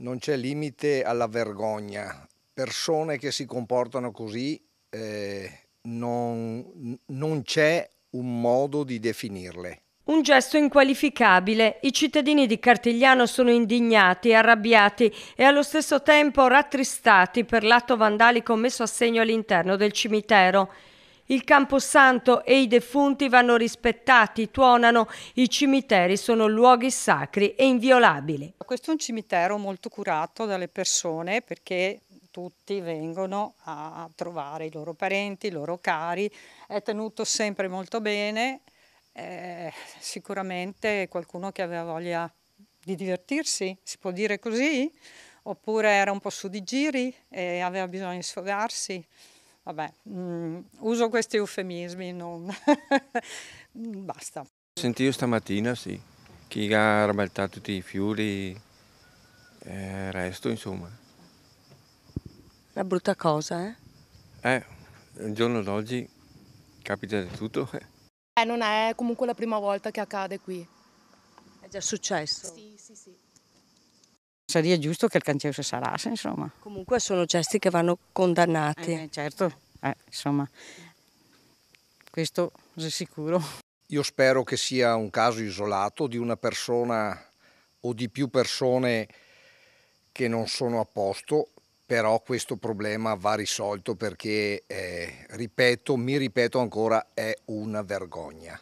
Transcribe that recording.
non c'è limite alla vergogna. Persone che si comportano così eh, non, non c'è un modo di definirle. Un gesto inqualificabile. I cittadini di Cartigliano sono indignati, arrabbiati e allo stesso tempo rattristati per l'atto vandalico messo a segno all'interno del cimitero. Il Camposanto e i defunti vanno rispettati, tuonano, i cimiteri sono luoghi sacri e inviolabili. Questo è un cimitero molto curato dalle persone perché tutti vengono a trovare i loro parenti, i loro cari, è tenuto sempre molto bene, eh, sicuramente qualcuno che aveva voglia di divertirsi, si può dire così, oppure era un po' su di giri e aveva bisogno di sfogarsi. Vabbè, mh, mm, uso questi eufemismi, non... basta. Sentivo stamattina, sì, chi ha rabaltato tutti i fiori, eh, resto insomma. Una brutta cosa, eh? Eh, il giorno d'oggi capita di tutto. Eh, non è comunque la prima volta che accade qui. È già successo? Sì, sì, sì. Sarebbe cioè, giusto che il cancello si sarasse, insomma. Comunque sono gesti che vanno condannati. Eh, eh, certo, eh, insomma, questo è sicuro. Io spero che sia un caso isolato di una persona o di più persone che non sono a posto, però questo problema va risolto perché, eh, ripeto, mi ripeto ancora, è una vergogna.